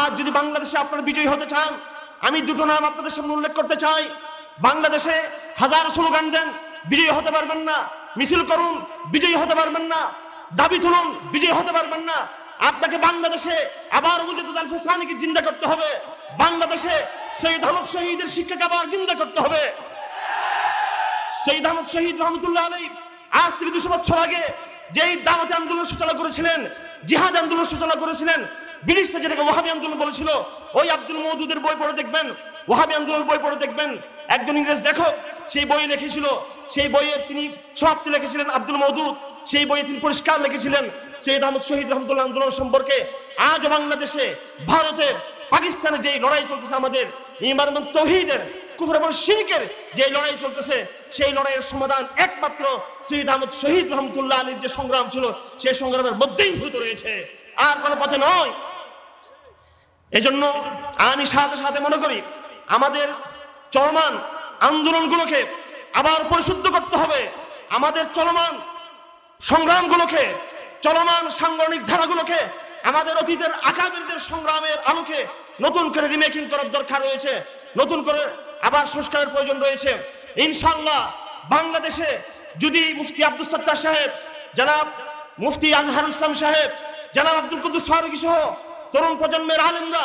আজ যদি বাংলাদেশে আপনারা বিজয়ী হতে চান আমি দুটো নাম আপনাদের সামনে উল্লেখ করতে চাই বাংলাদেশে হাজার স্লোগান দেন বিজয়ী হতে পারবেন না মিছিল করুন বিজয়ী হতে পারবেন না দাবি তুলুন বিজয়ী হতে পারবেন না আপনাকে বাংলাদেশে আবার মুজাদুদ জিন্দা করতে হবে বাংলাদেশে সৈয়দ আহমদ শহীদের শিক্ষাকে আবার জিন্দা করতে হবে সৈয়দ আহমদ শহীদ রহমতুল্লাহ আলী আজ থেকে দুশো বছর আগে যেই দাওয়াতি আন্দোলন সূচনা করেছিলেন জিহাদ আন্দোলন সূচনা করেছিলেন ব্রিটিশটা যেটাকে ওয়াহাবি আন্দোলন বলেছিল ওই আব্দুল মৌদুদের বই পড়ে দেখবেন ওয়াহাবি আন্দোলনের বই পড়ে দেখবেন একজন ইংরেজ লেখক সেই বই লিখেছিল সেই বইয়ে তিনি সমাপ্তি লিখেছিলেন আব্দুল মৌদুদ সেই বইয়ে তিনি পরিষ্কার লিখেছিলেন সৈয়দ আহমদ শহীদ রহমতুল্লাহ আন্দোলন সম্পর্কে আজ বাংলাদেশে ভারতে পাকিস্তানে যেই লড়াই চলতেছে আমাদের ইমারমন তহিদের কুফর এবং শিরিকের যে লড়াই চলতেছে সেই লড়াইয়ের সমাধান একমাত্র সৈয়দ আহমদ শহীদ রহমতুল্লাহ আলীর যে সংগ্রাম ছিল সেই সংগ্রামের মধ্যেই ভূত রয়েছে আর কোনো পথে নয় এজন্য আমি সাথে সাথে মনে করি আমাদের চলমান আন্দোলনগুলোকে আবার পরিশুদ্ধ করতে হবে আমাদের চলমান সংগ্রামগুলোকে চলমান সাংগঠনিক ধারাগুলোকে আমাদের অতীতের আকাবিরদের সংগ্রামের আলোকে নতুন করে রিমেকিং করার দরকার রয়েছে নতুন করে আবার সংস্কারের প্রয়োজন রয়েছে ইনশাল্লাহ বাংলাদেশে যদি মুফতি আব্দুল সত্তার সাহেব জানাব মুফতি আজহার ইসলাম সাহেব জানাব আব্দুল কুদ্দুস ফারুকি সহ তরুণ প্রজন্মের আলেমরা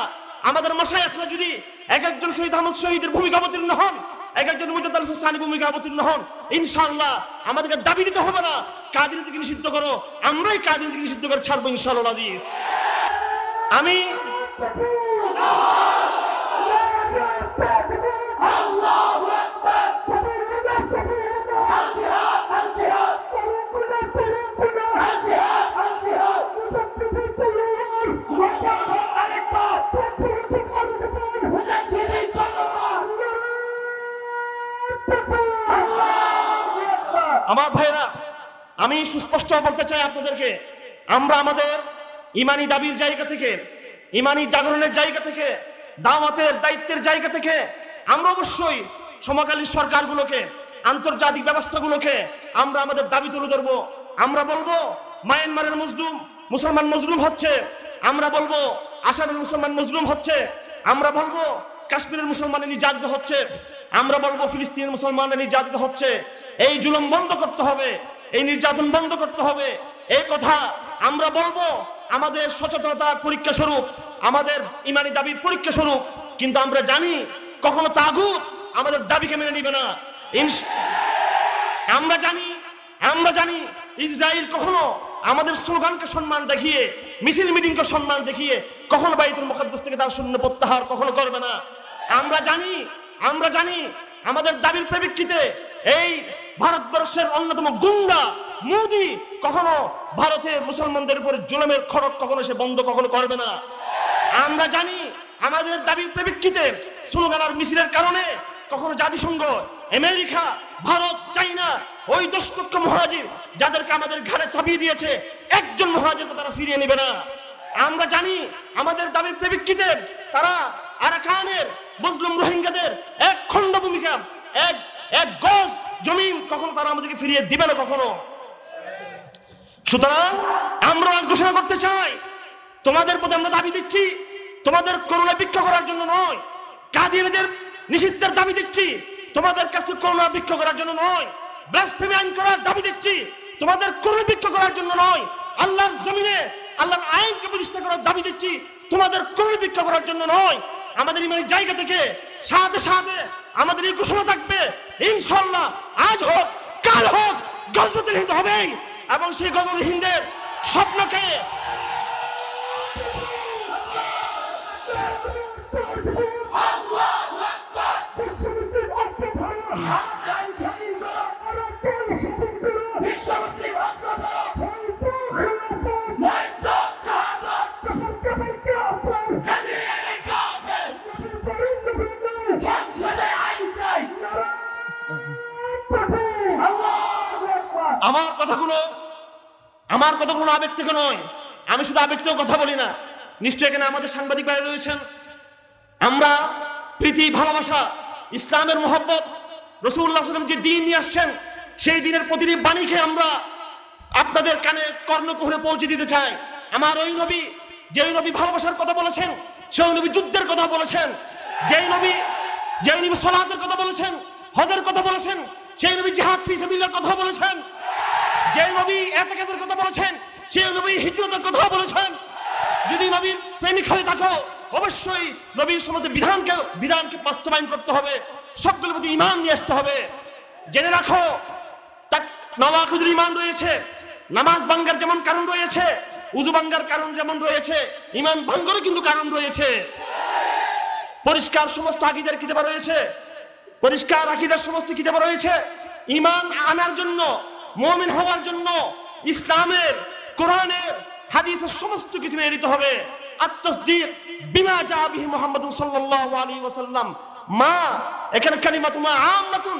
আমাদের মশাই আসলে যদি এক একজন শহীদ আহমদ শহীদের ভূমিকা অবতীর্ণ হন এক একজন মুজাদ সানি ভূমিকা অবতীর্ণ হন ইনশাল্লাহ আমাদেরকে দাবি দিতে হবে না কাদের থেকে নিষিদ্ধ করো আমরাই কাদের থেকে নিষিদ্ধ করে ছাড়বো ইনশাল্লাহ আজিজ আমি আমি সুস্পষ্ট বলতে চাই আপনাদেরকে আমরা আমাদের ইমানি দাবির জায়গা থেকে ইমানি জাগরণের জায়গা থেকে দাওয়াতের দায়িত্বের জায়গা থেকে আমরা অবশ্যই সমকালীন সরকারগুলোকে আন্তর্জাতিক ব্যবস্থাগুলোকে আমরা আমাদের দাবি তুলে ধরবো আমরা বলবো মায়ানমারের মজলুম মুসলমান মজলুম হচ্ছে আমরা বলবো আসামের মুসলমান মজলুম হচ্ছে আমরা বলবো কাশ্মীরের মুসলমানের নির্যাতিত হচ্ছে আমরা বলবো ফিলিস্তিনের মুসলমানের নির্যাতিত হচ্ছে এই জুলম বন্ধ করতে হবে এই নির্যাতন বন্ধ করতে হবে এই কথা আমরা বলবো আমাদের সচেতনতার পরীক্ষা স্বরূপ আমাদের ইমানি দাবির পরীক্ষা স্বরূপ কিন্তু আমরা জানি কখনো তাগুত আমাদের দাবিকে মেনে নিবে না আমরা জানি আমরা জানি ইসরায়েল কখনো আমাদের স্লোগানকে সম্মান দেখিয়ে মিছিল মিটিংকে সম্মান দেখিয়ে কখনো বাইতুল মুখাদ্দাস থেকে তার শূন্য প্রত্যাহার কখনো করবে না আমরা জানি আমরা জানি আমাদের দাবির প্রেক্ষিতে এই ভারতবর্ষের অন্যতম গুন্ডা মোদি কখনো ভারতে মুসলমানদের উপরে জুলমের খড়ক কখনো সে বন্ধ কখনো করবে না আমরা জানি আমাদের দাবির প্রেক্ষিতে স্লোগান আর মিছিলের কারণে কখনো জাতিসংঘ আমেরিকা ভারত চাইনা ওই দশটক্ষ মহারাজির যাদেরকে আমাদের ঘাড়ে চাপিয়ে দিয়েছে একজন মহারাজের তারা ফিরিয়ে নেবে না আমরা জানি আমাদের দাবির প্রেক্ষিতে তারা আরাকানের মুসলিম রোহিঙ্গাদের এক খণ্ড ভূমিকা এক এক গজ জমিন কখনো তারা আমাদেরকে ফিরিয়ে দিবে না কখনো সুতরাং আমরা আজ ঘোষণা করতে চাই তোমাদের প্রতি আমরা দাবি দিচ্ছি তোমাদের করুণা বিক্ষ করার জন্য নয় কাদিরদের নিষিদ্ধের দাবি দিচ্ছি তোমাদের কাছে করুণা বিক্ষ করার জন্য নয় ব্লাসফেমি আইন করার দাবি দিচ্ছি তোমাদের করুণা বিক্ষ করার জন্য নয় আল্লাহর জমিনে আল্লাহর আইনকে প্রতিষ্ঠা করার দাবি দিচ্ছি তোমাদের করুণা বিক্ষ করার জন্য নয় আমাদের ইমানের জায়গা থেকে সাথে সাথে আমাদের এই ঘোষণা থাকবে ইনশাল্লাহ আজ হোক কাল হোক গজবতের হিন্দু হবেই এবং সেই গজবতের হিন্দের স্বপ্নকে Yeah. আমার কথাগুলো আমার কথাগুলো আবেগ থেকে নয় আমি শুধু আবেগ থেকে কথা বলি না নিশ্চয় এখানে আমাদের সাংবাদিক বাইরে রয়েছেন আমরা প্রীতি ভালোবাসা ইসলামের মোহাম্মত রসুল্লাহম যে দিন নিয়ে আসছেন সেই দিনের প্রতিটি বাণীকে আমরা আপনাদের কানে কর্ণকুহরে পৌঁছে দিতে চাই আমার ওই নবী যে নবী ভালোবাসার কথা বলেছেন সেই নবী যুদ্ধের কথা বলেছেন যেই নবী যেই নবী সলাহের কথা বলেছেন হজের কথা বলেছেন সেই নবী জাহাদ ফিসাবিল্লার কথা বলেছেন যে নবী এত কথা বলেছেন সেই নবী হিজরতের কথা বলেছেন যদি নবীর প্রেমিক হয়ে থাকো অবশ্যই নবীর সমাজে বিধানকে বিধানকে বাস্তবায়ন করতে হবে সবগুলোর প্রতি ইমান নিয়ে আসতে হবে জেনে রাখো তা নওয়াকুদের ইমান রয়েছে নামাজ ভাঙ্গার যেমন কারণ রয়েছে উজু বাঙ্গার কারণ যেমন রয়েছে ইমান ভাঙ্গারও কিন্তু কারণ রয়েছে পরিষ্কার সমস্ত আকিদার কিতাবা রয়েছে পরিষ্কার আকিদার সমস্ত কিতাবা রয়েছে ইমান আনার জন্য মমিন হওয়ার জন্য ইসলামের কোরআনের হাদিসের সমস্ত কিছু মেনে নিতে হবে আত্মসদিক বিনা যা বিহি মোহাম্মদ সাল্লাহ আলী ওসাল্লাম মা এখানে কালিমা তোমা আমাতুন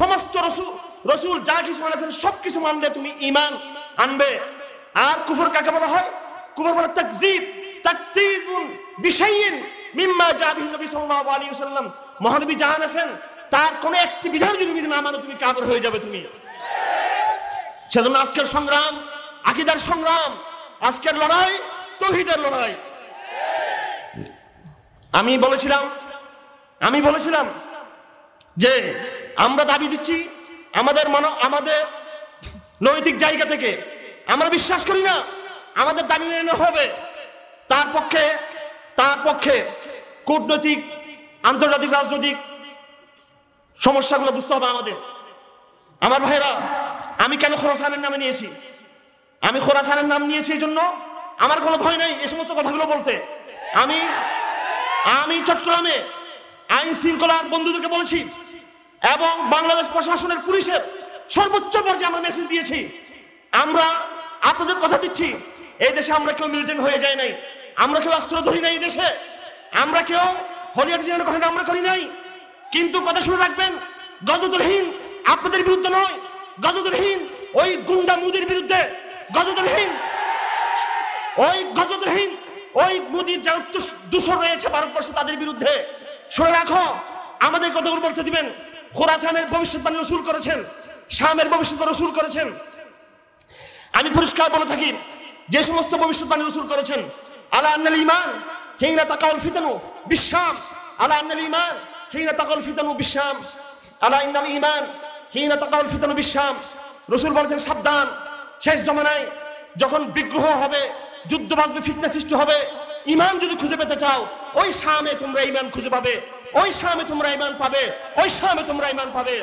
সমস্ত রসুল রসুল যা কিছু মানেছেন সব কিছু মানলে তুমি ইমান আনবে আর কুফর কাকে বলা হয় কুফর বলা মানে তাকজিব তাকতিজুন বিশাইন মিম্মা যা বিহি নবী সাল্লাল্লাহু আলাইহি ওয়াসাল্লাম মহানবী জাহান আছেন তার কোন একটি বিধান যদি না মানো তুমি কাফের হয়ে যাবে তুমি সেজন্য আজকের সংগ্রাম আকিদার সংগ্রাম আজকের লড়াই তহিদের লড়াই আমি বলেছিলাম আমি বলেছিলাম যে আমরা দাবি দিচ্ছি আমাদের মানব আমাদের নৈতিক জায়গা থেকে আমরা বিশ্বাস করি না আমাদের দাবি মেনে হবে তার পক্ষে তার পক্ষে কূটনৈতিক আন্তর্জাতিক রাজনৈতিক সমস্যাগুলো বুঝতে হবে আমাদের আমার ভাইরা আমি কেন খোরাসানের নামে নিয়েছি আমি খোরাসানের নাম নিয়েছি এই জন্য আমার কোনো ভয় নাই এই সমস্ত কথাগুলো বলতে আমি আমি চট্টগ্রামে আইন শৃঙ্খলার বন্ধুদেরকে বলেছি এবং বাংলাদেশ প্রশাসনের পুলিশের সর্বোচ্চ পর্যায়ে আমরা মেসেজ দিয়েছি আমরা আপনাদের কথা দিচ্ছি এই দেশে আমরা কেউ মিলিটেন্ট হয়ে যায় নাই আমরা কেউ অস্ত্র ধরি নাই এই দেশে আমরা কেউ হলিয়ার জীবনের কথা আমরা করি নাই কিন্তু কথা শুনে রাখবেন গজতুলহীন আপনাদের বিরুদ্ধে নয় গজদরহীন ওই গুন্ডা মুদির বিরুদ্ধে গজদরহীন ওই গজদরহীন ওই মুদির যা দূষণ রয়েছে ভারতবর্ষ তাদের বিরুদ্ধে শুনে রাখো আমাদের কথাগুলো বলতে দিবেন খোরাসানের ভবিষ্যৎবাণী রসুল করেছেন শামের ভবিষ্যৎবাণী রসুল করেছেন আমি পরিষ্কার বলে থাকি যে সমস্ত ভবিষ্যৎবাণী রসুল করেছেন আলা আন্নাল ইমান হিংরা তাকাউল ফিতানু বিশ্বাস আলা আন্নাল ইমান হিংরা তাকাউল ফিতানু বিশ্বাস আলা ইন্নাল ইমান হিনা তাকাউল ফিতানু বিশ্বাম রসুল বলেছেন সাবধান শেষ জমানায় যখন বিগ্রহ হবে যুদ্ধ বাজবে ফিতনা সৃষ্টি হবে ইমান যদি খুঁজে পেতে চাও ওই শামে তোমরা ইমান খুঁজে পাবে ওই শামে তোমরা ইমান পাবে ওই শামে তোমরা ইমান পাবে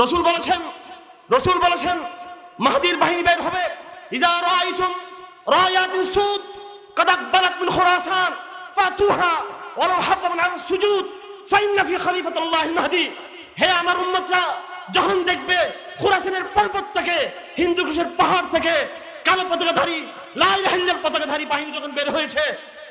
রসুল বলেছেন রসুল বলেছেন মাহাদির বাহিনী বের হবে ইজা রায়তুম রায়াতিন সুদ قد أقبلت من خراسان فأتوها ولو حبب على السجود فإن في خليفة الله المهدي হে আমার উম্মতরা যখন দেখবে খুরাসানের পর্বত থেকে হিন্দু কুশের পাহাড় থেকে কালো পতাকাধারী লাল হাল্লার পতাকাধারী বাহিনী যখন বের হয়েছে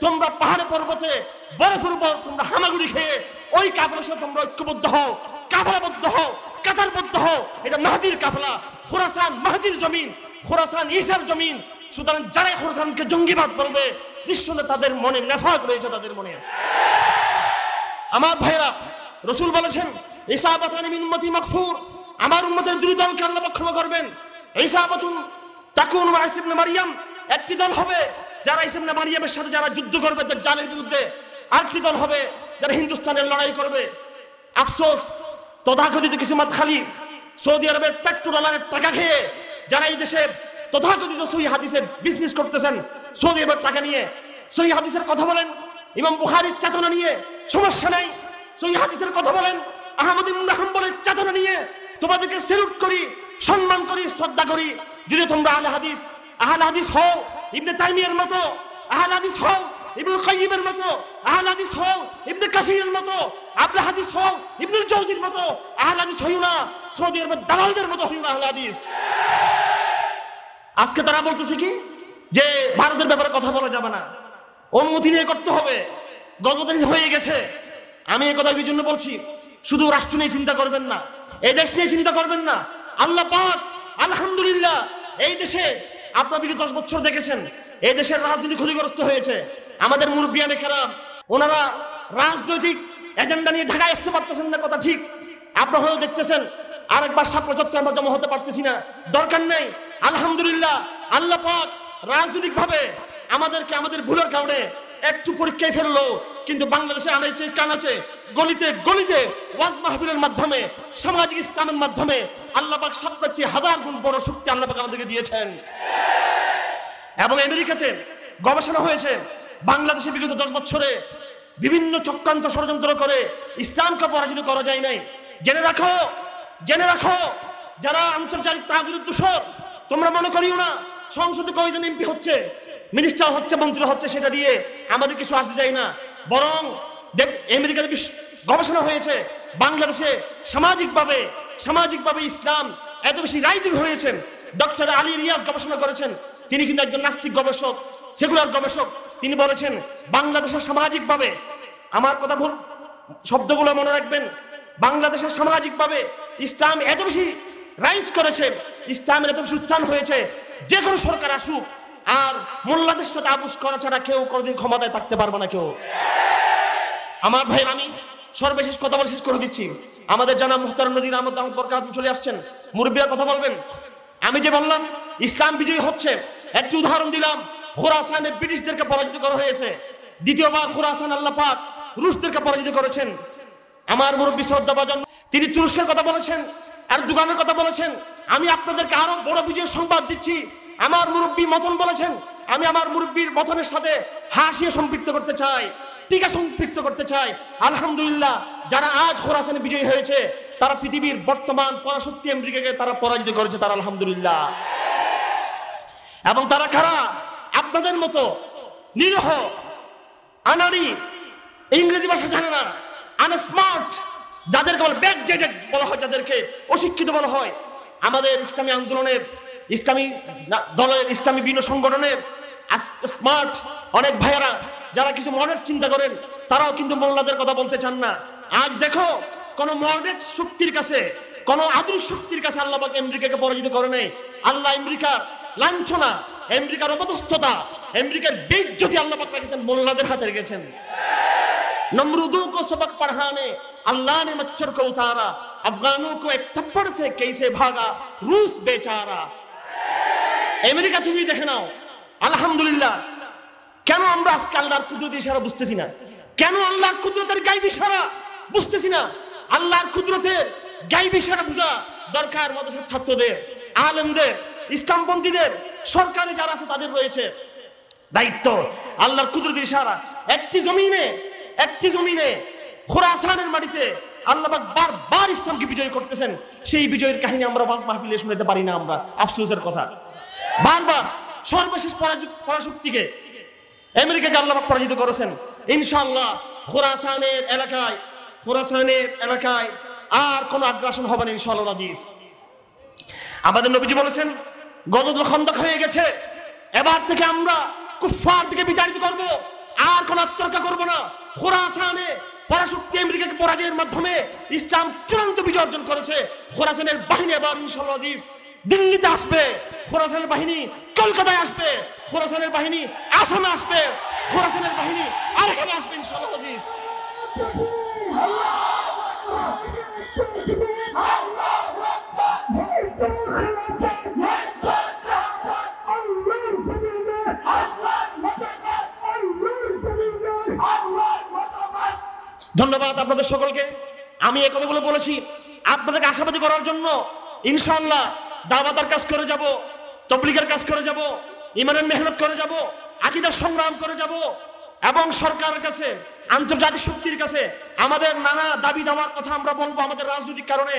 তোমরা পাহাড়ে পর্বতে বরফের উপর তোমরা হামাগুড়ি খেয়ে ওই কাফলার সাথে তোমরা ঐক্যবদ্ধ হও কাফলাবদ্ধ হও কাতারবদ্ধ হও এটা মাহাদির কাফলা খোরাসান মাহাদির জমিন খোরাসান ইসার জমিন সুতরাং যারা খোরসানকে জঙ্গিবাদ বলবে নিঃসন্দে তাদের মনে নেফাক রয়েছে তাদের মনে আমার ভাইরা রসুল বলেছেন আমার দুই করবেন তাকুন দল হবে যারা সাথে যারা যুদ্ধ আরেকটি দল হবে হিন্দুস্তানের লড়াই করবে আফসোস তথাকথিত কিছু মাত খালি সৌদি আরবের পেট্রোল টাকা খেয়ে যারা এই দেশে তথাকথিত সহি হাদিসের বিজনেস করতেছেন সৌদি আরবের টাকা নিয়ে সহি হাদিসের কথা বলেন ইমাম বুখারির চেতনা নিয়ে সমস্যা নাই সহি হাদিসের কথা বলেন আহমদ ইমন হাম্বলের চেতনা নিয়ে তোমাদেরকে সেলুট করি সম্মান করি শ্রদ্ধা করি যদি তোমরা আহলে হাদিস আহলে হাদিস হও ইবনে তাইমিয়ার মতো আহলে হাদিস হও ইবনুল কাইমের মতো আহল হাদিস হও ইবনে কাসিরের মতো আবদুল হাদিস হও ইবনুল জৌজির মতো আহল হাদিস হইও না সৌদি আরবের দালালদের মতো হইও না আহল হাদিস আজকে তারা বলতেছে কি যে ভারতের ব্যাপারে কথা বলা যাবে না অনুমতি নিয়ে করতে হবে গজবতানি হয়ে গেছে আমি এই কথা জন্য বলছি শুধু রাষ্ট্র নিয়ে চিন্তা করবেন না এই দেশ নিয়ে চিন্তা করবেন না আল্লাহ পাক আলহামদুলিল্লাহ এই দেশে আপনার বিগত দশ বছর দেখেছেন এই দেশের রাজনীতি ক্ষতিগ্রস্ত হয়েছে আমাদের মুরব্বিয়ানে খেলাম ওনারা রাজনৈতিক এজেন্ডা নিয়ে ঢাকায় আসতে পারতেছেন না কথা ঠিক আপনারা হয়তো দেখতেছেন আরেকবার সাপ্রচত্রে আমরা জমা হতে পারতেছি না দরকার নেই আলহামদুলিল্লাহ আল্লাহ পাক রাজনৈতিকভাবে আমাদেরকে আমাদের ভুলের কারণে একটু পরীক্ষায় ফেললো কিন্তু বাংলাদেশে আনাইছে কানাচে গলিতে গলিতে ওয়াজ মাহফিলের মাধ্যমে সামাজিক ইসলামের মাধ্যমে আল্লাহ পাক হাজার গুণ বড় শক্তি আল্লাহ পাক আমাদেরকে দিয়েছেন এবং আমেরিকাতে গবেষণা হয়েছে বাংলাদেশে বিগত দশ বছরে বিভিন্ন চক্রান্ত ষড়যন্ত্র করে ইসলামকে পরাজিত করা যায় নাই জেনে রাখো জেনে রাখো যারা আন্তর্জাতিক তাগুদের দূষণ তোমরা মনে করিও না সংসদে কয়জন এমপি হচ্ছে মিনিস্টার হচ্ছে মন্ত্রী হচ্ছে সেটা দিয়ে আমাদের কিছু আসে যায় না বরং দেখ আমেরিকাতে গবেষণা হয়েছে বাংলাদেশে সামাজিকভাবে সামাজিকভাবে ইসলাম এত বেশি রাইজিং হয়েছেন ডক্টর আলী রিয়াজ গবেষণা করেছেন তিনি কিন্তু একজন নাস্তিক গবেষক সেকুলার গবেষক তিনি বলেছেন বাংলাদেশে সামাজিকভাবে আমার কথা ভুল শব্দগুলো মনে রাখবেন বাংলাদেশে সামাজিকভাবে ইসলাম এত বেশি রাইজ করেছে ইসলামের এত উত্থান হয়েছে যে কোনো সরকার আসুক আর মোল্লাদের সাথে আবুস করা ছাড়া কেউ কোনোদিন ক্ষমতায় থাকতে পারবে না কেউ আমার ভাই আমি সর্বশেষ কথা বলে শেষ করে দিচ্ছি আমাদের জানা মুহতার নজির আহমদ আহমদ বরকাত চলে আসছেন মুরব্বীরা কথা বলবেন আমি যে বললাম ইসলাম বিজয়ী হচ্ছে একটি উদাহরণ দিলাম খোরাসানে ব্রিটিশদেরকে পরাজিত করা হয়েছে দ্বিতীয়বার খোরাসান আল্লাহ পাক রুশদেরকে পরাজিত করেছেন আমার মুরব্বী শ্রদ্ধা বাজন তিনি তুরস্কের কথা বলেছেন এরদোগানের কথা বলেছেন আমি আপনাদেরকে আরো বড় বিজয়ের সংবাদ দিচ্ছি আমার মুরব্বী মতন বলেছেন আমি আমার মুরব্বীর মতনের সাথে হাসিয়ে সম্পৃক্ত করতে চাই টিকা সম্পৃক্ত করতে চাই আলহামদুলিল্লাহ যারা আজ খোরাসানে বিজয়ী হয়েছে তারা পৃথিবীর বর্তমান পরাশক্তি আমেরিকাকে তারা পরাজিত করেছে তারা আলহামদুলিল্লাহ এবং তারা খারা আপনাদের মতো নিরহ আনারি ইংরেজি ভাষা জানে না আনস্মার্ট যাদেরকে বলে ব্যাক জেডেড বলা হয় যাদেরকে অশিক্ষিত বলা হয় আমাদের ইসলামী আন্দোলনের ইসলামী দলের ইসলামী বিভিন্ন সংগঠনের স্মার্ট অনেক ভাইয়ারা যারা কিছু মডেল চিন্তা করেন তারাও কিন্তু মোল্লাদের কথা বলতে চান না আজ দেখো কোন মডেল শক্তির কাছে কোন আধুনিক শক্তির কাছে আল্লাহ আমেরিকাকে পরাজিত করে নাই আল্লাহ আমেরিকার লাঞ্ছনা আমেরিকার অপদস্থতা আমেরিকার বীজ যদি আল্লাহ পাক রেখেছেন মোল্লাদের হাতে রেখেছেন नमरूदों को सबक पढ़ाने अल्लाह ने मच्छर को उतारा अफगानों को एक थप्पड़ से कैसे भागा रूस बेचारा আমেরিকা তুমি দেখে নাও আলহামদুলিল্লাহ কেন আমরা আজকে আল্লাহর কুদরতের ইশারা বুঝতেছি না কেন আল্লাহর কুদরতের গাইব ইশারা বুঝতেছি না আল্লাহর কুদরতের গাইব ইশারা বুঝা দরকার মাদ্রাসার ছাত্রদের আলেমদের ইসলামপন্থীদের সরকারে যারা আছে তাদের রয়েছে দায়িত্ব আল্লাহর কুদরতের ইশারা একটি জমিনে একটি জমিনে খোরাসানের মাটিতে আল্লাহবাক বারবার ইসলামকে বিজয় করতেছেন সেই বিজয়ের কাহিনী আমরা বাস মাহফিলে শুনতে পারি না আমরা আফসোসের কথা বারবার সর্বশেষ পরাশক্তিকে আমেরিকাকে আল্লাহবাক পরাজিত করেছেন ইনশাআল্লাহ খোরাসানের এলাকায় খোরাসানের এলাকায় আর কোনো আগ্রাসন হবে না ইনশাআল্লাহ রাজিজ আমাদের নবীজি বলেছেন গজদুল খন্দক হয়ে গেছে এবার থেকে আমরা কুফফার থেকে বিতাড়িত করবো আর কোন আত্মরক্ষা করব না খোরাসানে পরাশক্তি আমেরিকাকে পরাজয়ের মাধ্যমে ইসলাম চূড়ান্ত বিজয় অর্জন করেছে খোরাসানের বাহিনী আবার ইনশাল আজিজ দিল্লিতে আসবে খোরাসানের বাহিনী কলকাতায় আসবে খোরাসানের বাহিনী আসামে আসবে খোরাসানের বাহিনী আর এখানে আসবে ইনশাল আজিজ ধন্যবাদ আপনাদের সকলকে আমি এ কথাগুলো বলেছি আপনাদেরকে আশাবাদী করার জন্য ইনশাল্লাহ দাবাতার কাজ করে যাব তবলিগের কাজ করে যাব ইমানের মেহনত করে যাব আকিদার সংগ্রাম করে যাব এবং সরকারের কাছে আন্তর্জাতিক শক্তির কাছে আমাদের নানা দাবি দাওয়ার কথা আমরা বলবো আমাদের রাজনৈতিক কারণে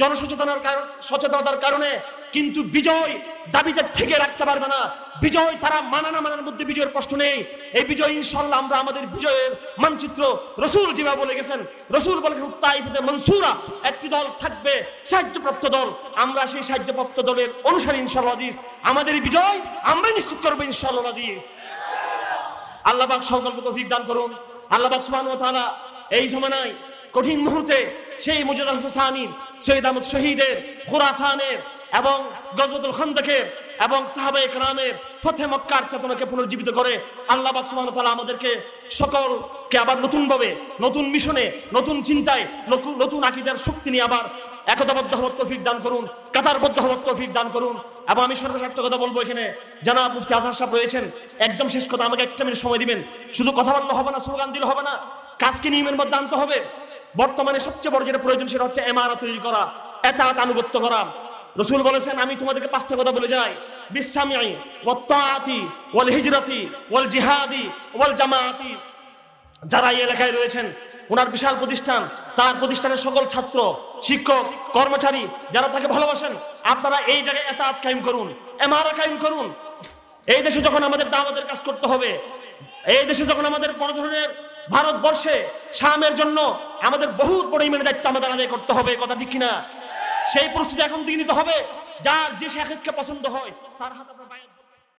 জনসচেতনার সচেতনতার কারণে কিন্তু বিজয় দাবিতে থেকে রাখতে পারবে না বিজয় তারা মানা না মানার মধ্যে বিজয়ের প্রশ্ন নেই এই বিজয় ইনশাল্লাহ আমরা আমাদের বিজয়ের মানচিত্র রসুল জিবা বলে গেছেন রসুল বলে গেছেন তাইফতে মনসুরা একটি দল থাকবে সাহায্যপ্রাপ্ত দল আমরা সেই সাহায্যপ্রাপ্ত দলের অনুসারী ইনশাল্লাহ আজিজ আমাদের বিজয় আমরা নিশ্চিত করবো ইনশাল্লাহ আজিজ আল্লাহবাক সংকল্প তফিক দান করুন আল্লাহবাক সুবাহ তারা এই সময় নয় কঠিন মুহূর্তে সেই মুজাদ আল হুসানির সৈয়দ আহমদ শহীদের খুরাসানের এবং গজবতুল খন্দকের এবং সাহাবে ইকরামের ফতে মক্কার চেতনাকে পুনর্জীবিত করে আল্লাহ সুবহানাহু তালা আমাদেরকে সকলকে আবার নতুনভাবে নতুন মিশনে নতুন চিন্তায় নতুন আকিদার শক্তি নিয়ে আবার একতাবদ্ধ হওয়ার তৌফিক দান করুন কাতারবদ্ধ হওয়ার তৌফিক দান করুন এবং আমি সর্বশ্রেষ্ঠ কথা বলবো এখানে জানা মুফতি আজহার সাহেব রয়েছেন একদম শেষ কথা আমাকে একটা মিনিট সময় দিবেন শুধু কথা বললে হবে না স্লোগান দিলে হবে না কাজকে নিয়মের মধ্যে আনতে হবে বর্তমানে সবচেয়ে বড় যেটা প্রয়োজন সেটা হচ্ছে এমানা তৈরি করা এতাত আনুগত্য করা রসুল বলেছেন আমি তোমাদেরকে পাঁচটা কথা বলে যাই বিশ্বামি ওয়াতি ওয়াল হিজরতি ওয়াল জিহাদি ওয়াল জামাতি যারা এই এলাকায় রয়েছেন ওনার বিশাল প্রতিষ্ঠান তার প্রতিষ্ঠানের সকল ছাত্র শিক্ষক কর্মচারী যারা তাকে ভালোবাসেন আপনারা এই জায়গায় এতাহাত কায়েম করুন এমারা কায়েম করুন এই দেশে যখন আমাদের দাওয়াতের কাজ করতে হবে এই দেশে যখন আমাদের বড় ধরনের ভারতবর্ষে শামের জন্য আমাদের বহু পরিমাণে দায়িত্ব আমাদের আদায় করতে হবে কথা ঠিক কিনা সেই প্রস্তুতি এখন দিয়ে নিতে হবে যার যে শেখকে পছন্দ হয় তার হাত আমরা